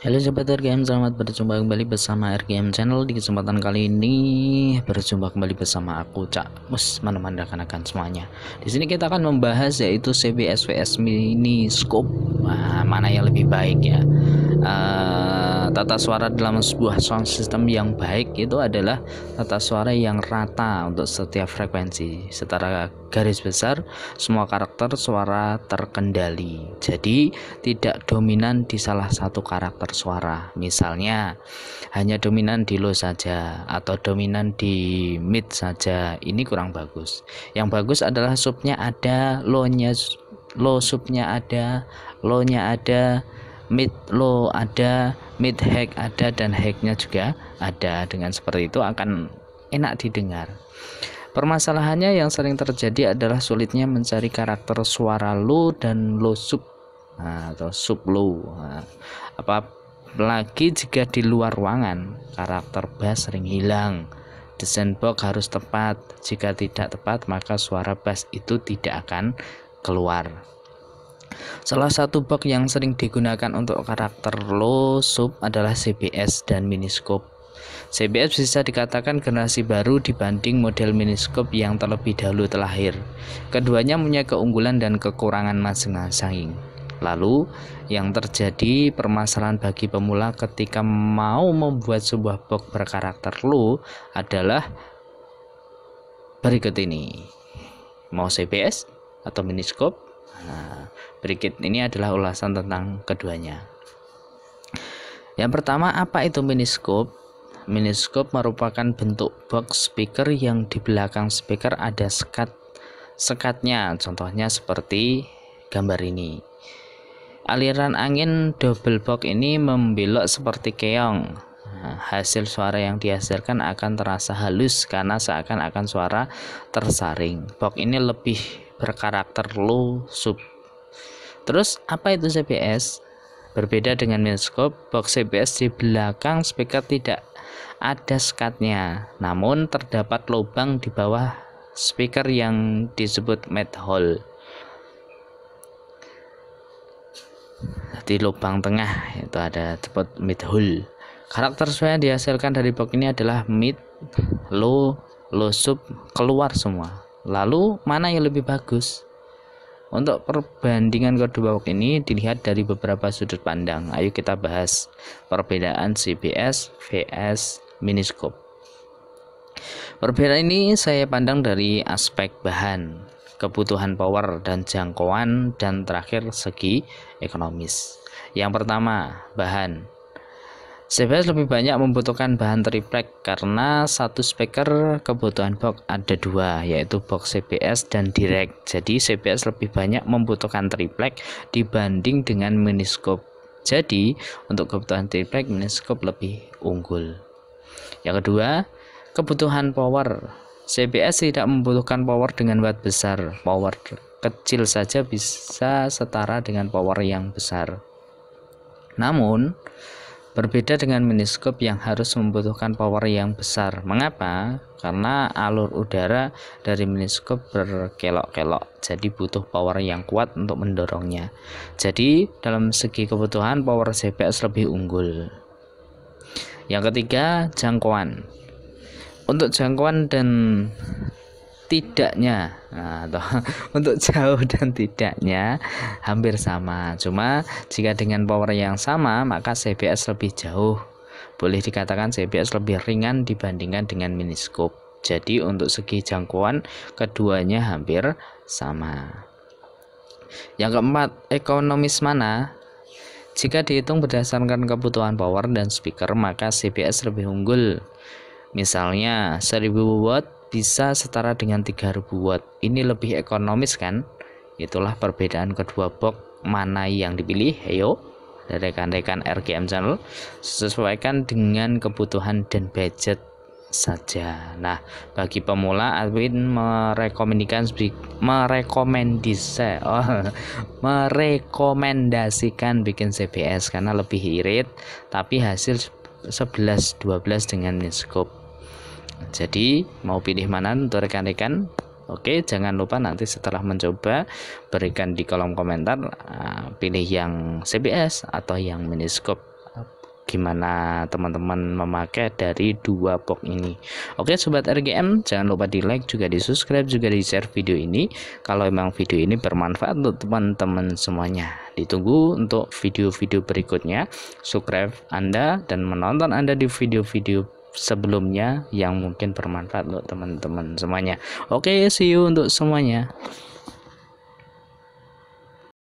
Halo sobat RGM, selamat berjumpa kembali bersama RGM Channel Di kesempatan kali ini berjumpa kembali bersama aku Cak Mus mana rekan-rekan semuanya Di sini kita akan membahas yaitu CBSVS Mini Scope nah, Mana yang lebih baik ya uh, tata suara dalam sebuah sound system yang baik itu adalah tata suara yang rata untuk setiap frekuensi. Setara garis besar, semua karakter suara terkendali. Jadi, tidak dominan di salah satu karakter suara. Misalnya, hanya dominan di low saja atau dominan di mid saja. Ini kurang bagus. Yang bagus adalah subnya ada, low-nya low subnya ada, low-nya ada, mid low ada, mid hack ada dan hacknya juga ada dengan seperti itu akan enak didengar permasalahannya yang sering terjadi adalah sulitnya mencari karakter suara low dan low sub nah, atau sub low nah, apalagi jika di luar ruangan karakter bass sering hilang desain box harus tepat. Jika tidak tepat, maka suara bass itu tidak akan keluar. Salah satu bug yang sering digunakan untuk karakter low sub adalah CBS dan miniscope. CBS bisa dikatakan generasi baru dibanding model miniscope yang terlebih dahulu terlahir. Keduanya punya keunggulan dan kekurangan masing-masing. Lalu, yang terjadi permasalahan bagi pemula ketika mau membuat sebuah box berkarakter low adalah berikut ini. Mau CBS atau miniscope Nah, berikut ini adalah ulasan tentang keduanya. Yang pertama, apa itu miniskop? Miniskop merupakan bentuk box speaker yang di belakang speaker ada sekat sekatnya, contohnya seperti gambar ini. Aliran angin double box ini membelok seperti keong. Nah, hasil suara yang dihasilkan akan terasa halus karena seakan-akan suara tersaring. Box ini lebih berkarakter low sub. Terus apa itu CBS? Berbeda dengan microscope, box CBS di belakang speaker tidak ada skatnya, namun terdapat lubang di bawah speaker yang disebut mid hole. di lubang tengah itu ada cepat mid hole. Karakter sesuai yang dihasilkan dari box ini adalah mid, low, low sub keluar semua. Lalu mana yang lebih bagus? Untuk perbandingan kedua waktu ini dilihat dari beberapa sudut pandang. Ayo kita bahas perbedaan CBS vs miniscope. Perbedaan ini saya pandang dari aspek bahan, kebutuhan power dan jangkauan dan terakhir segi ekonomis. Yang pertama, bahan. CBS lebih banyak membutuhkan bahan triplek karena satu speaker kebutuhan box ada dua yaitu box CBS dan direct jadi CBS lebih banyak membutuhkan triplek dibanding dengan miniscope jadi untuk kebutuhan triplek miniscope lebih unggul yang kedua kebutuhan power CBS tidak membutuhkan power dengan watt besar power kecil saja bisa setara dengan power yang besar namun Berbeda dengan miniskop yang harus membutuhkan power yang besar. Mengapa? Karena alur udara dari miniskop berkelok-kelok, jadi butuh power yang kuat untuk mendorongnya. Jadi, dalam segi kebutuhan power CPS lebih unggul. Yang ketiga, jangkauan. Untuk jangkauan dan tidaknya nah, untuk jauh dan tidaknya hampir sama cuma jika dengan power yang sama maka CBS lebih jauh boleh dikatakan CBS lebih ringan dibandingkan dengan miniskop jadi untuk segi jangkauan keduanya hampir sama yang keempat ekonomis mana jika dihitung berdasarkan kebutuhan power dan speaker maka CBS lebih unggul misalnya 1000 watt bisa setara dengan 3000 watt ini lebih ekonomis kan itulah perbedaan kedua box mana yang dipilih heyo? dari rekan-rekan RGM channel sesuaikan dengan kebutuhan dan budget saja nah bagi pemula admin merekomendasikan merekomendise oh, merekomendasikan bikin CBS karena lebih irit tapi hasil 11 12 dengan scope jadi mau pilih mana untuk rekan-rekan? Oke, jangan lupa nanti setelah mencoba berikan di kolom komentar eh, pilih yang CBS atau yang miniskop gimana teman-teman memakai dari dua box ini oke sobat RGM jangan lupa di like juga di subscribe juga di share video ini kalau memang video ini bermanfaat untuk teman-teman semuanya ditunggu untuk video-video berikutnya subscribe anda dan menonton anda di video-video sebelumnya yang mungkin bermanfaat untuk teman-teman semuanya. Oke, see you untuk semuanya.